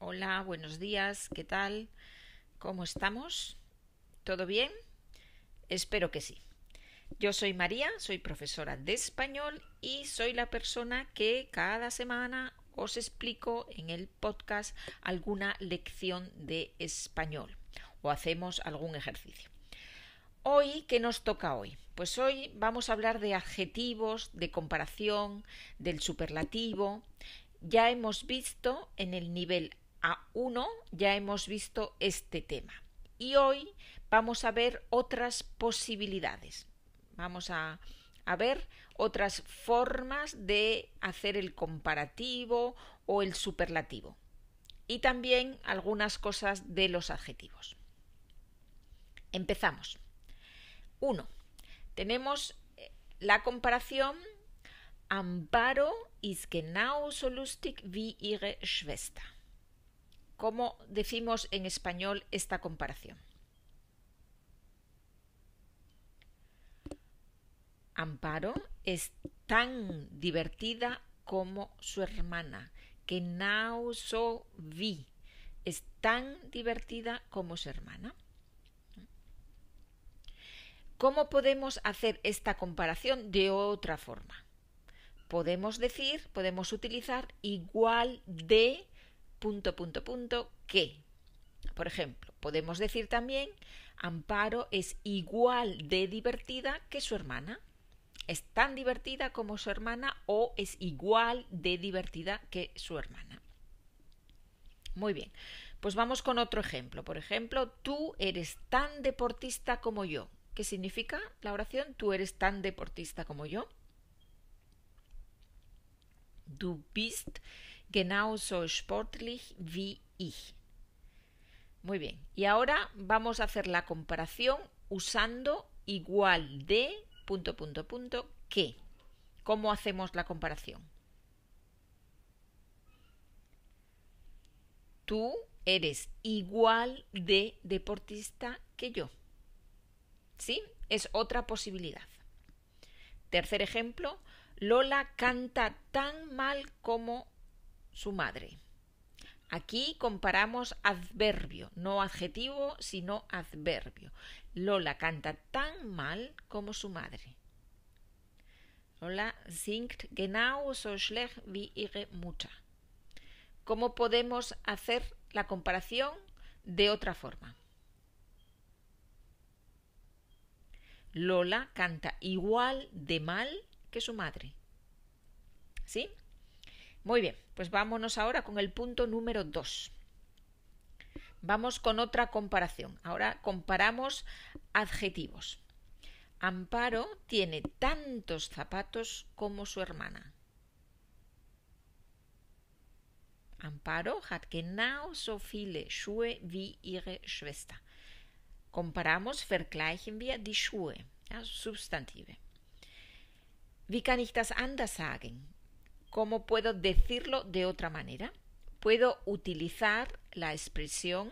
Hola, buenos días, ¿qué tal? ¿Cómo estamos? ¿Todo bien? Espero que sí. Yo soy María, soy profesora de español y soy la persona que cada semana os explico en el podcast alguna lección de español o hacemos algún ejercicio. Hoy, ¿qué nos toca hoy? Pues hoy vamos a hablar de adjetivos, de comparación, del superlativo. Ya hemos visto en el nivel a 1 ya hemos visto este tema y hoy vamos a ver otras posibilidades. Vamos a, ver otras formas de hacer el comparativo o el superlativo y también algunas cosas de los adjetivos. Empezamos. Uno Tenemos eh, la comparación Amparo is genauso lustig wie ihre Schwester. ¿Cómo decimos en español esta comparación? Amparo es tan divertida como su hermana. Que so vi es tan divertida como su hermana. ¿Cómo podemos hacer esta comparación de otra forma? Podemos decir, podemos utilizar igual de punto, punto, punto, que. Por ejemplo, podemos decir también, Amparo es igual de divertida que su hermana. Es tan divertida como su hermana o es igual de divertida que su hermana. Muy bien, pues vamos con otro ejemplo. Por ejemplo, tú eres tan deportista como yo. ¿Qué significa la oración? Tú eres tan deportista como yo. Du bist genauso sportlich wie ich. Muy bien, y ahora vamos a hacer la comparación usando igual de punto, punto, punto, que. ¿Cómo hacemos la comparación? Tú eres igual de deportista que yo. ¿Sí? Es otra posibilidad. Tercer ejemplo, Lola canta tan mal como su madre. Aquí comparamos adverbio, no adjetivo, sino adverbio. Lola canta tan mal como su madre. Lola singt genau schlecht wie ihre Mutter. ¿Cómo podemos hacer la comparación de otra forma? Lola canta igual de mal que su madre. ¿Sí? Muy bien, pues vámonos ahora con el punto número 2. Vamos con otra comparación. Ahora comparamos adjetivos. Amparo tiene tantos zapatos como su hermana. Amparo hat genau so viele Schuhe wie ihre Schwester. Comparamos, vergleichen wir die Schuhe, Substantive. Wie kann ich das anders sagen? ¿Cómo puedo decirlo de otra manera? Puedo utilizar la expresión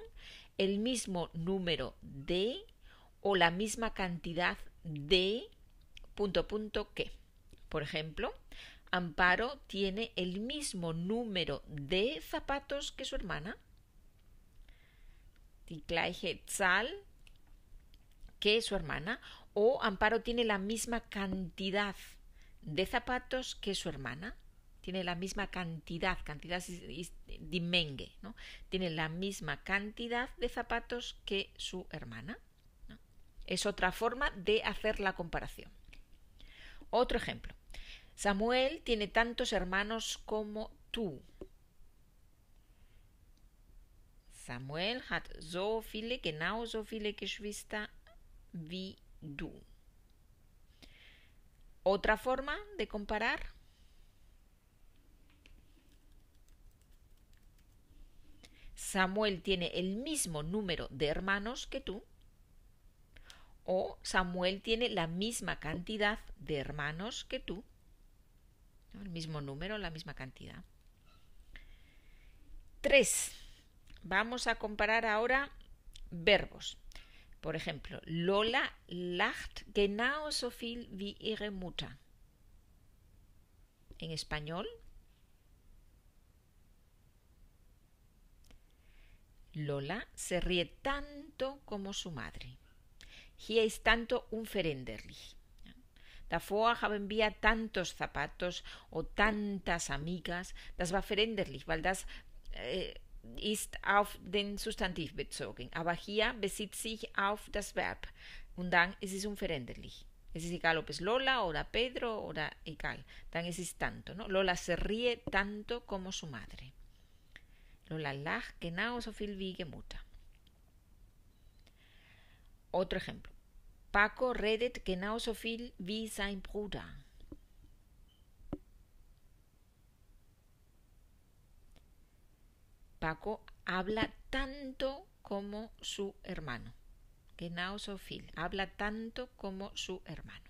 el mismo número de o la misma cantidad de punto punto que. Por ejemplo, Amparo tiene el mismo número de zapatos que su hermana. Die que su hermana. O Amparo tiene la misma cantidad de zapatos que su hermana tiene la misma cantidad, cantidad dimengue, ¿no? Tiene la misma cantidad de zapatos que su hermana. Es otra forma de hacer la comparación. Otro ejemplo. Samuel tiene tantos hermanos como tú. Samuel hat so viele, genauso viele Geschwister wie du. Otra forma de comparar Samuel tiene el mismo número de hermanos que tú, o Samuel tiene la misma cantidad de hermanos que tú, el mismo número, la misma cantidad. Tres. Vamos a comparar ahora verbos. Por ejemplo, Lola lacht genauso viel wie ihre Mutter. En español, Lola se ríe tanto como su madre. Hier ist tanto unverenderlich. Davor haben wir tantos zapatos o tantas amigas. Das war veränderlich, weil das eh, ist auf den Substantiv bezogen. Aber hier besitzt sich auf das Verb. Und dann ist es unveränderlich. Es ist egal, ob es Lola oder Pedro o egal. Dann ist es tanto. No? Lola se ríe tanto como su madre. Lola Lach, genau so viel wie Mutter. Otro ejemplo. Paco redet genauso viel wie sein Bruder. Paco habla tanto como su hermano. Genauso viel. Habla tanto como su hermano.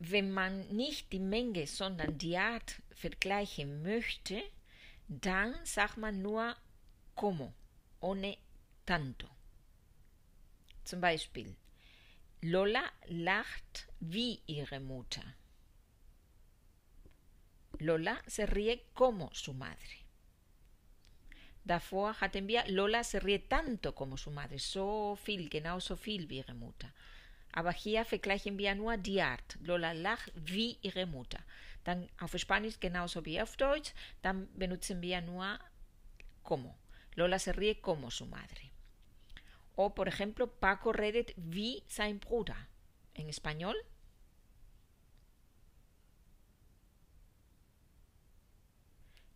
Wenn man nicht die Menge, sondern die Art vergleichen möchte, Dan sagt man nur como, ohne tanto. Zum Beispiel, Lola lacht wie ihre Mutter. Lola se ríe como su madre. Davor hatten wir, Lola se ríe tanto como su madre. So viel, genau so viel wie ihre Mutter. Aber hier vergleichen wir nur die Art. Lola lacht wie ihre Mutter. Dann auf Spanisch genauso wie auf Deutsch, dann benutzen wir nur como. Lola se ríe como su madre. O, por ejemplo, Paco redet vi sein Bruder. En español,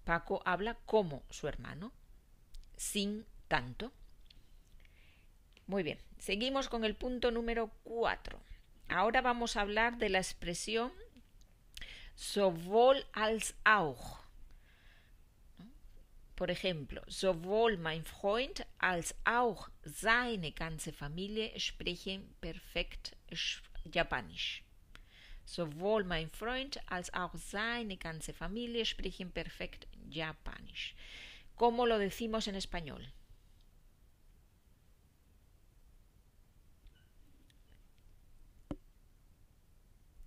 Paco habla como su hermano, sin tanto. Muy bien, seguimos con el punto número 4. Ahora vamos a hablar de la expresión sowohl als auch. Por ejemplo, sowohl mein Freund als auch seine ganze Familie sprechen perfekt Japanisch. Sowohl mein Freund als auch seine ganze Familie sprechen perfekt Japanisch. ¿Cómo lo decimos en español?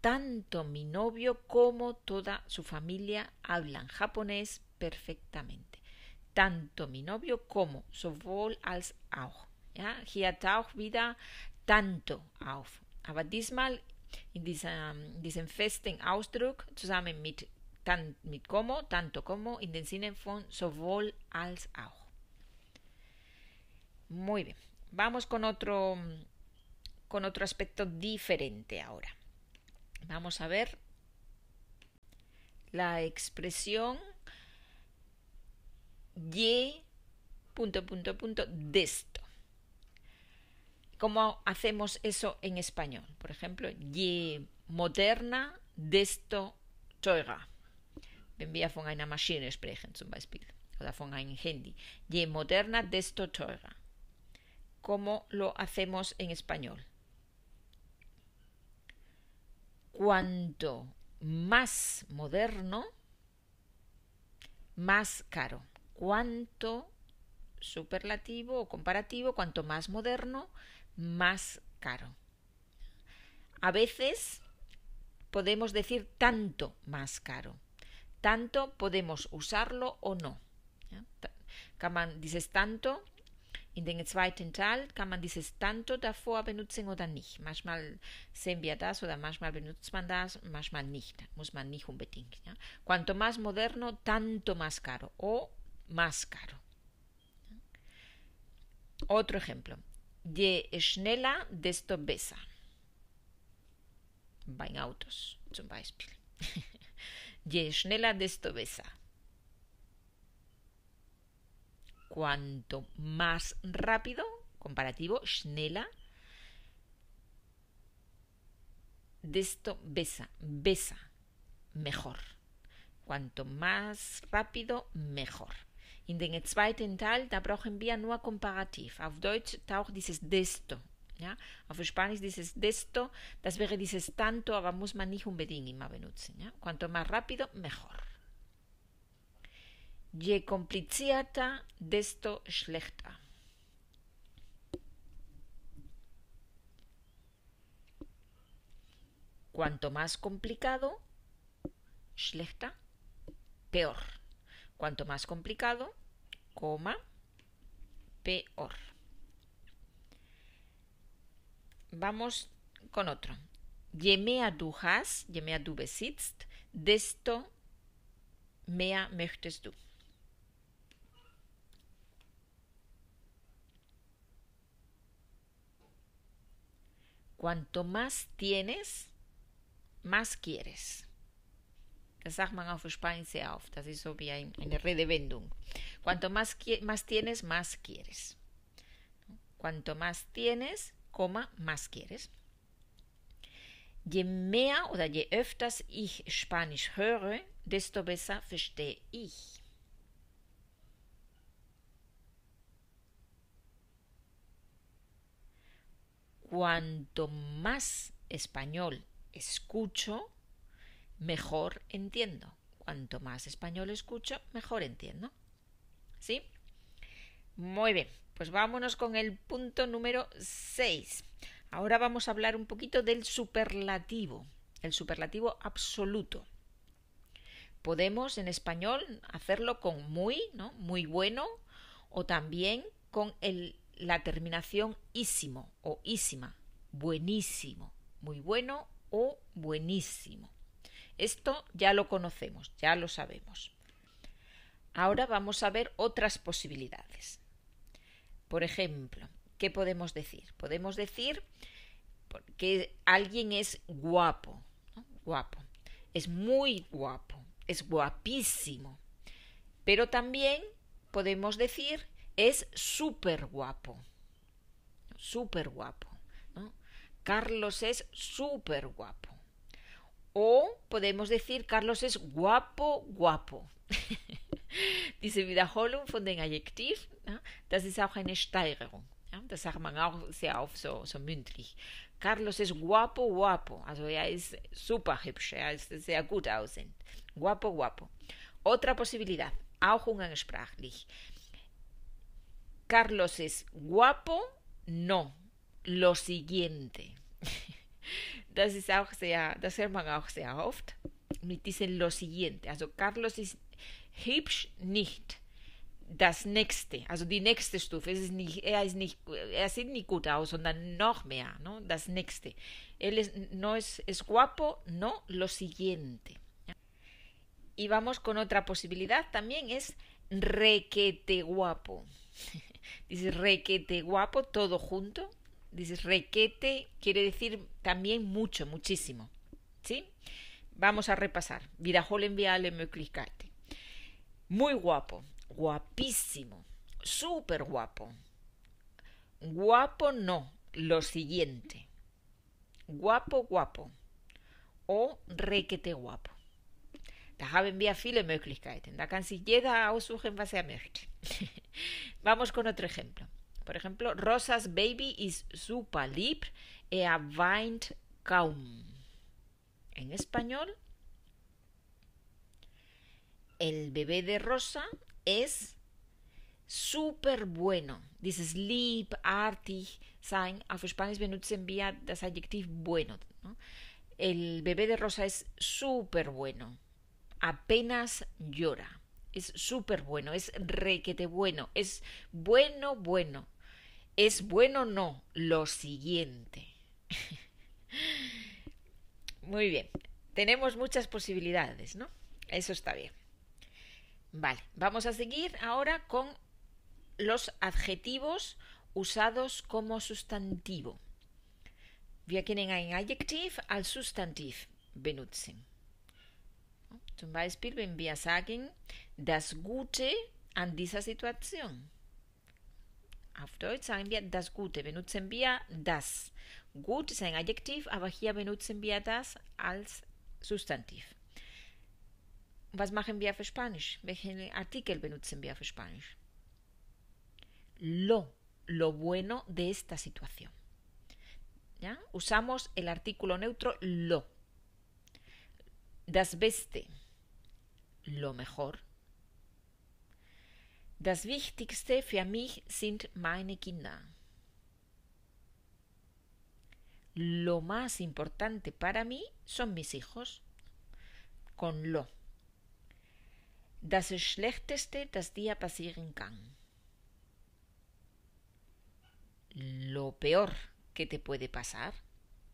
tanto mi novio como toda su familia hablan japonés perfectamente. Tanto mi novio como sowohl als auch. Ja, hier tauch wieder tanto auf. Aber diesmal in diesem, festen Ausdruck zusammen mit, mit como, tanto como, in den Sinne von sowohl als auch. Muy bien. Vamos con otro, con otro aspecto diferente ahora. Vamos a ver la expresión y punto punto de esto. ¿Cómo hacemos eso en español? Por ejemplo, y moderna desto teurer. Wenn wir von einer Maschine sprechen zum Beispiel oder von einem Handy. Je moderna desto teurer. ¿Cómo lo hacemos en español? cuanto más moderno, más caro. Cuanto superlativo o comparativo, cuanto más moderno, más caro. A veces podemos decir tanto más caro. Tanto podemos usarlo o no. dices tanto In dem zweiten Teil kann man dieses Tanto davor benutzen oder nicht. Manchmal sehen wir das oder manchmal benutzt man das, manchmal nicht. Muss man nicht unbedingt. Ja? Cuanto más moderno, tanto más caro o más caro. Otro ejemplo. Je schneller, desto besser. Bei Autos zum Beispiel. Je schneller, desto besser. cuanto más rápido, comparativo, schneller, desto besa, besa, mejor. Cuanto más rápido, mejor. In den zweiten Teil, da brauchen wir nur Komparativ. Auf Deutsch taucht dieses desto. Ja? Auf Spanisch dieses desto, das wäre dieses tanto, aber muss man nicht unbedingt immer benutzen. Cuanto más rápido, mejor je complicata desto schlechter. Cuanto más complicado, schlechter, peor. Cuanto más complicado, coma, peor. Vamos con otro. Je mea du has, je mea du besitzt, desto mea möchtest du. Cuanto más tienes, más quieres. Das se man auf español sehr oft. Das ist so wie ein, eine Redewendung. Cuanto más, más tienes, más quieres. Cuanto más tienes, más quieres. Je mehr oder je öfters ich Spanisch höre, desto besser verstehe ich. cuanto más español escucho, mejor entiendo. Cuanto más español escucho, mejor entiendo. ¿Sí? Muy bien, pues vámonos con el punto número 6. Ahora vamos a hablar un poquito del superlativo, el superlativo absoluto. Podemos en español hacerlo con muy, ¿no? Muy bueno, o también con el la terminación ísimo o ísima, buenísimo, muy bueno o buenísimo. Esto ya lo conocemos, ya lo sabemos. Ahora vamos a ver otras posibilidades. Por ejemplo, ¿qué podemos decir? Podemos decir que alguien es guapo, guapo, es muy guapo, es guapísimo. Pero también podemos decir es super guapo. super guapo. Carlos es super guapo. O podemos decir Carlos es guapo, guapo. Diese Wiederholung von den Adjektiv, ja, das ist auch eine Steigerung. Ja, das sagt man auch sehr oft so, mündlich. Carlos es guapo, guapo. Also er es super hübsch, er ist sehr gut aussehend. Guapo, guapo. Otra posibilidad, auch umgangssprachlich. Carlos es guapo, no. Lo siguiente. Das ist auch sehr, das hört man auch sehr oft. Mit dicen lo siguiente. Also Carlos ist hübsch nicht. Das nächste, also die nächste Stufe. Es ist nicht, er, ist nicht, er sieht nicht gut aus, sondern noch mehr. ¿no? Das nächste. Él es, no es, es guapo, no lo siguiente. Y vamos con otra posibilidad también, es requete guapo. Dices requete guapo todo junto. Dices requete quiere decir también mucho, muchísimo. ¿Sí? Vamos a repasar. Virajolen viale me Muy guapo, guapísimo, súper guapo. Guapo no, lo siguiente. Guapo, guapo. O requete guapo. E da haben wir viele Möglichkeiten. Da kann sich jeder aussuchen, was er möchte. Vamos con otro ejemplo. Por ejemplo, Rosas Baby is super lieb. Er weint kaum. En español, el bebé de Rosa es super bueno. Dieses artig, sein. Auf español benutzen wir das adjetivo bueno. El bebé de Rosa es super bueno apenas llora. Es súper bueno, es requete bueno, es bueno, bueno. Es bueno, no, lo siguiente. Muy bien, tenemos muchas posibilidades, ¿no? Eso está bien. Vale, vamos a seguir ahora con los adjetivos usados como sustantivo. Wir en ein al al benutzen. Zum Beispiel, wenn wir sagen, das Gute an dieser Situation. Auf Deutsch sagen wir das Gute, benutzen wir das. Gut ist ein Adjektiv, aber hier benutzen wir das als Substantiv. Was machen wir für Spanisch? Welchen Artikel benutzen wir für Spanisch? Lo, lo bueno de esta situación. ¿Ya? Usamos el artículo neutro lo. Das Beste. lo mejor? Das Wichtigste für mich sind meine Kinder. Lo más importante para mí son mis hijos. Con lo. Das Schlechteste, das dir passieren kann. Lo peor que te puede pasar.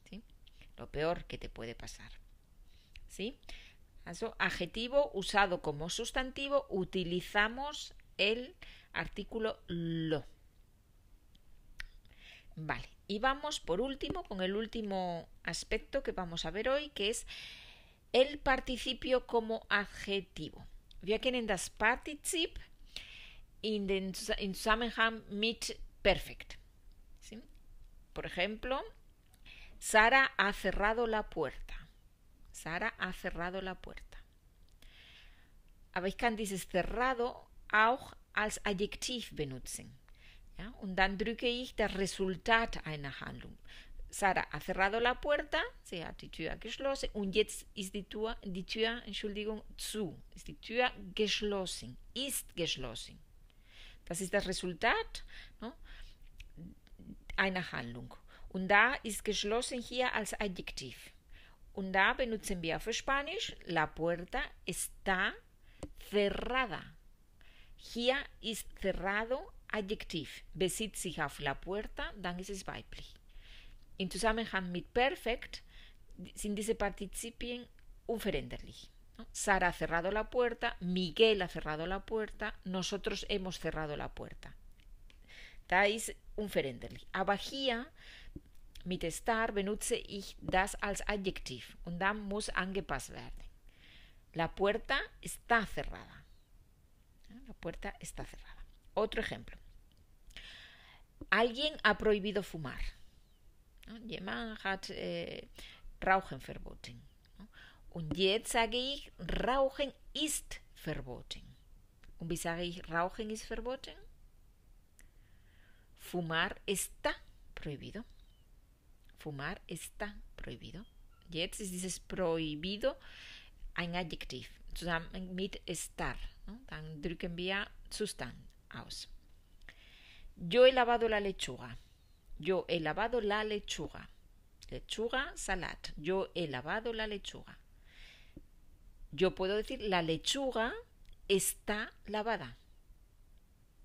¿sí? Lo peor que te puede pasar. ¿Sí? adjetivo usado como sustantivo, utilizamos el artículo lo. Vale, y vamos por último con el último aspecto que vamos a ver hoy, que es el participio como adjetivo. Wir kennen das Partizip in den in Zusammenhang mit perfect. Por ejemplo, Sara ha cerrado la puerta. Sara ha cerrado la puerta. Aber ich kann dieses cerrado auch als Adjektiv benutzen. Ja? Und dann drücke ich das Resultat einer Handlung. Sara ha cerrado la puerta, sie hat die Tür geschlossen und jetzt ist die Tür, die Tür, Entschuldigung, zu, ist die Tür geschlossen, ist geschlossen. Das ist das Resultat no, einer Handlung. Und da ist geschlossen hier als Adjektiv. Und da benutzen wir für Spanisch, la puerta está cerrada. Hier ist cerrado Adjektiv. Besitzt sich auf la puerta, dann ist es weiblich. In Zusammenhang mit perfect, sind diese participien unveränderlich. Sara ha cerrado la puerta, Miguel ha cerrado la puerta, nosotros hemos cerrado la puerta. Da ist unveränderlich. Mit estar benutze ich das als Adjektiv und dann muss angepasst werden. La puerta está cerrada. Ah, la puerta está cerrada. Otro ejemplo. Alguien ha prohibido fumar. Jemand hat eh, Rauchen verboten. Und jetzt sage ich, Rauchen ist verboten. Und wie sage ich, Rauchen ist verboten? Fumar está prohibido fumar está prohibido. Jetzt si dices prohibido ein adjective. zusammen mit estar. ¿no? drücken aus. Yo he lavado la lechuga. Yo he lavado la lechuga. Lechuga, salat. Yo he lavado la lechuga. Yo puedo decir la lechuga está lavada.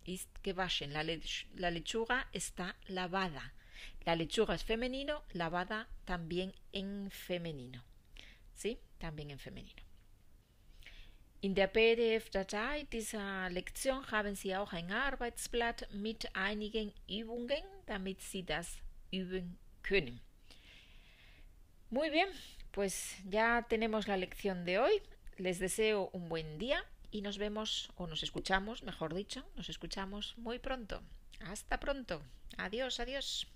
Ist gewaschen. la lechuga está lavada. La lechuga es femenino, lavada también en femenino. ¿Sí? También en femenino. In der PDF-Datei dieser Lektion haben Sie auch ein Arbeitsblatt mit einigen Übungen, damit Sie das üben können. Muy bien, pues ya tenemos la lección de hoy. Les deseo un buen día y nos vemos o nos escuchamos, mejor dicho, nos escuchamos muy pronto. Hasta pronto. Adiós, adiós.